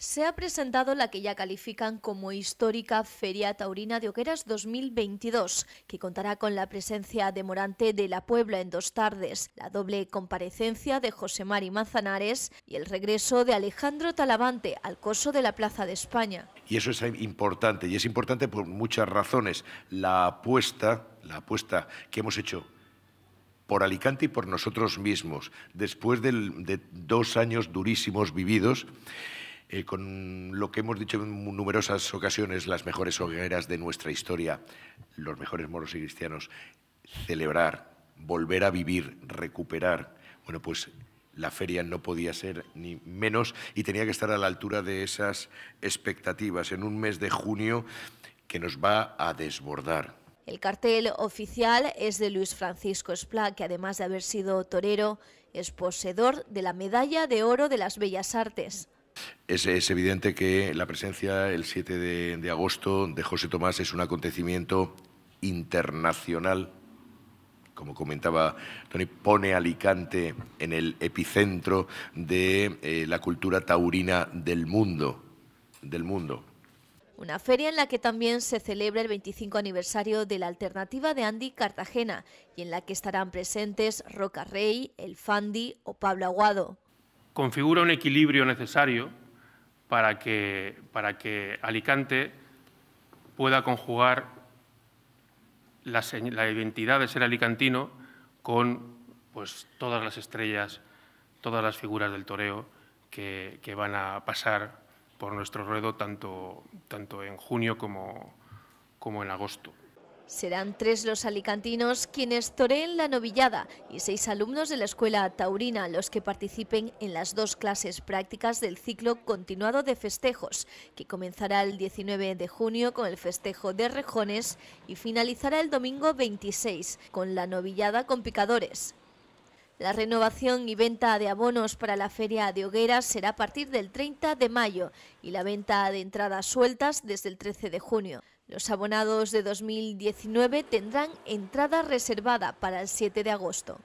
Se ha presentado la que ya califican como histórica Feria Taurina de Oqueras 2022, que contará con la presencia de Morante de la Puebla en dos tardes, la doble comparecencia de José Mari Manzanares y el regreso de Alejandro Talavante al coso de la Plaza de España. Y eso es importante, y es importante por muchas razones. La apuesta, la apuesta que hemos hecho por Alicante y por nosotros mismos, después de dos años durísimos vividos, eh, con lo que hemos dicho en numerosas ocasiones, las mejores hogueras de nuestra historia, los mejores moros y cristianos, celebrar, volver a vivir, recuperar. Bueno, pues la feria no podía ser ni menos y tenía que estar a la altura de esas expectativas en un mes de junio que nos va a desbordar. El cartel oficial es de Luis Francisco Esplá, que además de haber sido torero, es poseedor de la Medalla de Oro de las Bellas Artes. Es, evidente que la presencia el 7 de, agosto de José Tomás es un acontecimiento internacional. Como comentaba Tony, pone Alicante en el epicentro de eh, la cultura taurina del mundo, del mundo. Una feria en la que también se celebra el 25 aniversario de la alternativa de Andy Cartagena y en la que estarán presentes Roca Rey, El Fandi o Pablo Aguado configura un equilibrio necesario para que, Alicante pueda conjugar la, identidad de ser alicantino con pues, todas las estrellas, todas las figuras del toreo que, van a pasar por nuestro ruedo tanto, en junio como en agosto. Serán tres los alicantinos quienes toreen la novillada y seis alumnos de la Escuela Taurina los que participen en las dos clases prácticas del ciclo continuado de festejos, que comenzará el 19 de junio con el festejo de rejones y finalizará el domingo 26 con la novillada con picadores. La renovación y venta de abonos para la Feria de Hogueras será a partir del 30 de mayo y la venta de entradas sueltas desde el 13 de junio. Los abonados de 2019 tendrán entrada reservada para el 7 de agosto.